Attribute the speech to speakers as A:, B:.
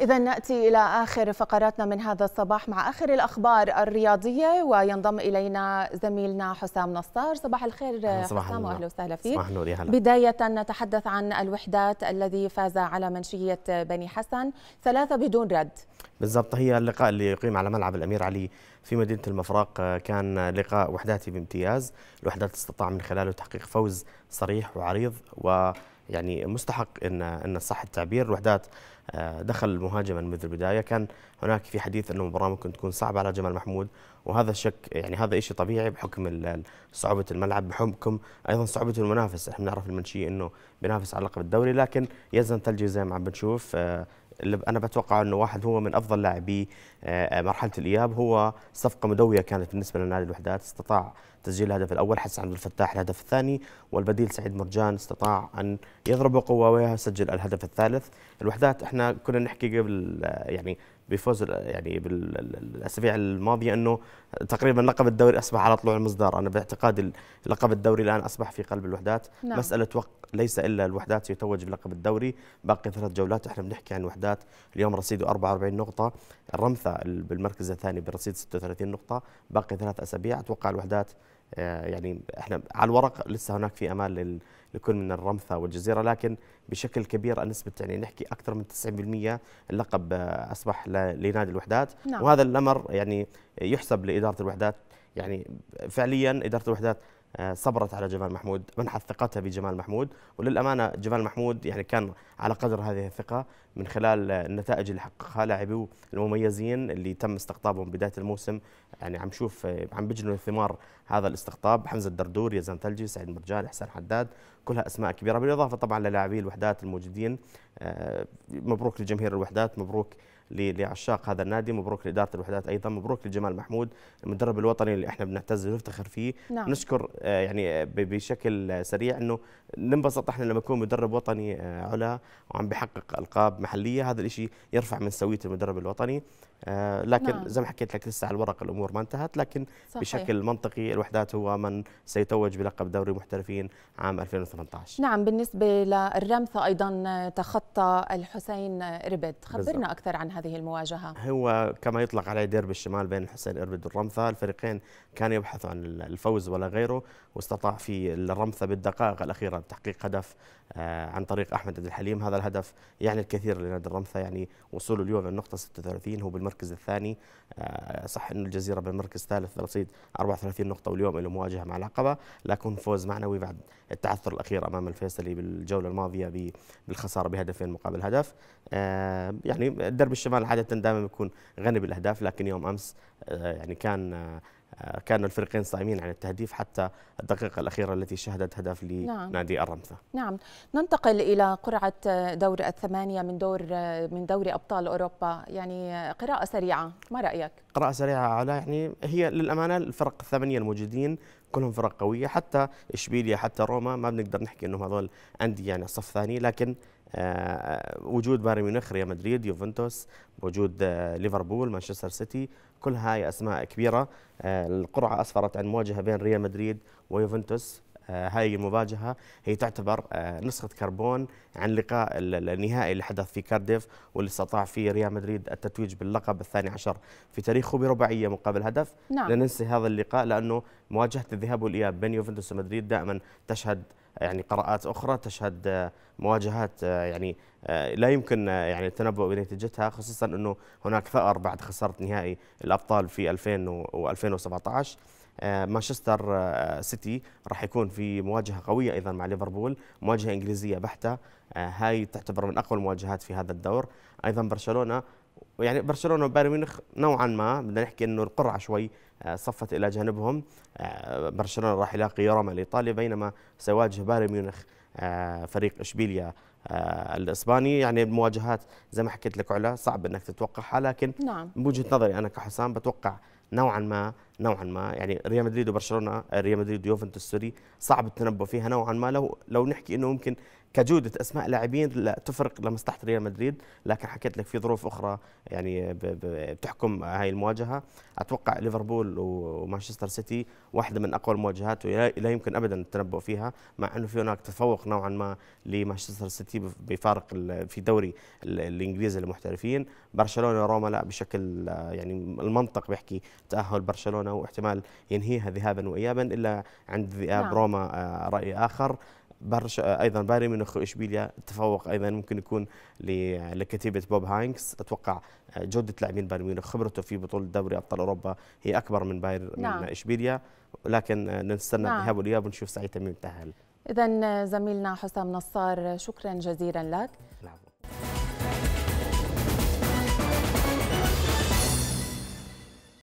A: إذا نأتي إلى آخر فقراتنا من هذا الصباح مع آخر الأخبار الرياضية وينضم إلينا زميلنا حسام نصار صباح الخير صباح حسام وأهلا وسهلا فيك صباح النور بداية نتحدث عن الوحدات الذي فاز على منشية بني حسن ثلاثة بدون رد
B: بالضبط هي اللقاء اللي يقيم على ملعب الأمير علي في مدينة المفرق كان لقاء وحداتي بامتياز الوحدات استطاع من خلاله تحقيق فوز صريح وعريض و يعني مستحق ان ان صح التعبير الوحدات آه، دخل مهاجما منذ البدايه كان هناك في حديث انه المباراه ممكن تكون صعبه على جمال محمود وهذا الشك يعني هذا شيء طبيعي بحكم صعوبه الملعب بحكم ايضا صعوبه المنافس احنا بنعرف المنشيه انه بينافس على لقب الدوري لكن يزن ثلجي زي ما عم بنشوف آه، اللي انا بتوقع انه واحد هو من افضل لاعبي آه، مرحله الاياب هو صفقه مدويه كانت بالنسبه لنادي الوحدات استطاع تسجيل الهدف الاول حسن عبد الفتاح الهدف الثاني والبديل سعيد مرجان استطاع ان يضرب بقوه ويسجل الهدف الثالث الوحدات احنا كنا نحكي قبل آه، يعني بفوز يعني بالاسابيع الماضيه انه تقريبا لقب الدوري اصبح على طلوع المصدر، انا باعتقادي لقب الدوري الان اصبح في قلب الوحدات، نعم. مساله وقت ليس الا الوحدات يتوج بلقب الدوري، باقي ثلاث جولات احنا بنحكي عن وحدات اليوم رصيده 44 نقطه، الرمثه بالمركز الثاني برصيد 36 نقطه، باقي ثلاث اسابيع اتوقع الوحدات آه، يعني احنا على الورق لسه هناك في امال لكل من الرمثة والجزيرة لكن بشكل كبير النسبه يعني نحكي أكثر من 90% اللقب آه، أصبح لنادي الوحدات نعم. وهذا الأمر يعني يحسب لإدارة الوحدات يعني فعليا إدارة الوحدات آه، صبرت على جمال محمود منحت ثقتها بجمال محمود وللأمانة جمال محمود يعني كان على قدر هذه الثقة من خلال النتائج اللي حققها لاعبيه المميزين اللي تم استقطابهم بداية الموسم يعني عم شوف عم بجنوا الثمار هذا الاستقطاب حمزة الدردور يزن ثلجي سعيد مرجان إحسان حداد كلها أسماء كبيرة بالإضافة طبعا للاعبي الوحدات الموجودين آه، مبروك لجماهير الوحدات مبروك لعشاق هذا النادي مبروك لاداره الوحدات ايضا مبروك لجمال محمود المدرب الوطني اللي احنا بنعتز ونفتخر فيه نعم. نشكر آه، يعني آه، بشكل سريع انه ننبسط احنا لما يكون مدرب وطني آه، علا وعم بحقق القاب محليه هذا الشيء يرفع من سويه المدرب الوطني لكن نعم. زي ما حكيت لك لسه على الورق الامور ما انتهت لكن صحيح. بشكل منطقي الوحدات هو من سيتوج بلقب دوري محترفين عام 2018
A: نعم بالنسبه للرمثه ايضا تخطى الحسين ربد خبرنا اكثر عن هذه المواجهة؟
B: هو كما يطلق عليه ديربي الشمال بين الحسين إربد والرمثة الفريقين كان يبحث عن الفوز ولا غيره واستطاع في الرمثة بالدقائق الأخيرة تحقيق هدف آه، عن طريق أحمد عبد الحليم هذا الهدف يعني الكثير لنادي الرمثة يعني وصوله اليوم للنقطة 36 هو بالمركز الثاني آه، صح أن الجزيرة بالمركز الثالث رصيد 34 نقطة واليوم له مواجهة مع العقبة لكن فوز معنوي بعد التعثر الأخير أمام الفيصلي بالجولة الماضية بالخسارة بهدفين مقابل هدف آه، يعني الدرب الشمال الشمال عاده دائما يكون غني بالاهداف لكن يوم امس آه، يعني كان آه، آه، كان الفريقين صائمين عن التهديف حتى الدقيقة الأخيرة التي شهدت هدف نعم. لنادي نعم. الرمثة
A: نعم ننتقل إلى قرعة دور الثمانية من دور من دوري أبطال أوروبا يعني قراءة سريعة ما رأيك؟
B: قراءة سريعة على يعني هي للأمانة الفرق الثمانية الموجودين كلهم فرق قوية حتى إشبيليا حتى روما ما بنقدر نحكي أنهم هذول أندية يعني صف ثاني لكن آه، آه، وجود بايرن ميونخ ريال مدريد يوفنتوس وجود ليفربول مانشستر سيتي كل هاي أسماء كبيرة آه، القرعة أسفرت عن مواجهة بين ريال مدريد ويوفنتوس آه، هاي المواجهة هي تعتبر آه، نسخة كربون عن لقاء النهائي اللي حدث في كارديف واللي استطاع فيه ريال مدريد التتويج باللقب الثاني عشر في تاريخه برباعية مقابل هدف نعم. لننسي هذا اللقاء لأنه مواجهة الذهاب والإياب بين يوفنتوس ومدريد دائما تشهد يعني قراءات اخرى تشهد مواجهات آه، يعني آه، لا يمكن آه، يعني التنبؤ بنتيجتها خصوصا انه هناك ثأر بعد خساره نهائي الابطال في 2000 و2017 مانشستر سيتي راح يكون في مواجهه قويه ايضا مع ليفربول مواجهه انجليزيه بحته هاي تعتبر من اقوى المواجهات في هذا الدور ايضا برشلونه ويعني برشلونه وبايرن ميونخ نوعا ما بدنا نحكي انه القرعه شوي آه، صفت الى جانبهم آه، برشلونه راح يلاقي يوروما الايطالي بينما سيواجه بايرن ميونخ آه، فريق اشبيليا الاسباني يعني المواجهات زي ما حكيت لك علا صعب انك تتوقعها لكن نعم. بوجهه نظري انا كحسام بتوقع نوعا ما نوعا ما يعني ريال مدريد وبرشلونه ريال مدريد ويوفنتوس السوري صعب التنبؤ فيها نوعا ما لو لو نحكي انه ممكن كجوده اسماء لاعبين لا تفرق لمصلحه ريال مدريد لكن حكيت لك في ظروف اخرى يعني بتحكم هاي المواجهه اتوقع ليفربول ومانشستر سيتي واحده من اقوى المواجهات ولا يمكن ابدا التنبؤ فيها مع انه في هناك تفوق نوعا ما لمانشستر سيتي بفارق في دوري الانجليزي للمحترفين برشلونه وروما لا بشكل يعني المنطق بيحكي تاهل برشلونه واحتمال ينهيها ذهابا وايابا الا عند ذئاب نعم. روما آه، راي اخر برشا ايضا بايرن ميونخ واشبيليا التفوق ايضا ممكن يكون لكتيبه بوب هاينكس اتوقع آه، جوده لاعبين بايرن ميونخ خبرته في بطوله دوري ابطال اوروبا هي اكبر من بايرن نعم. من اشبيليا لكن آه، نستنى نعم. والاياب ونشوف ساعتها مين تاهل
A: اذا آه، زميلنا حسام نصار شكرا جزيلا لك
B: نعم.